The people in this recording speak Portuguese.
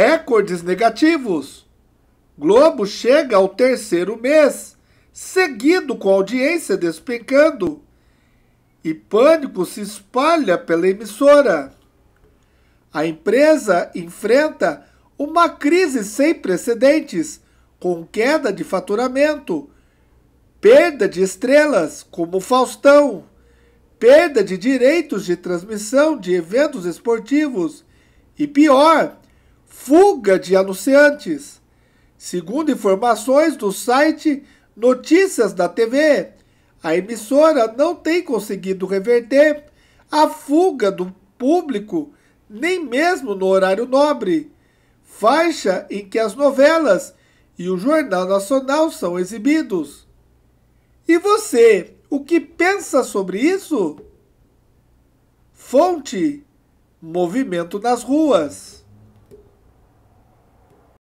recordes negativos. Globo chega ao terceiro mês, seguido com audiência despencando, e pânico se espalha pela emissora. A empresa enfrenta uma crise sem precedentes, com queda de faturamento, perda de estrelas como Faustão, perda de direitos de transmissão de eventos esportivos e pior, fuga de anunciantes. Segundo informações do site Notícias da TV, a emissora não tem conseguido reverter a fuga do público, nem mesmo no horário nobre, faixa em que as novelas e o Jornal Nacional são exibidos. E você, o que pensa sobre isso? Fonte: Movimento nas ruas.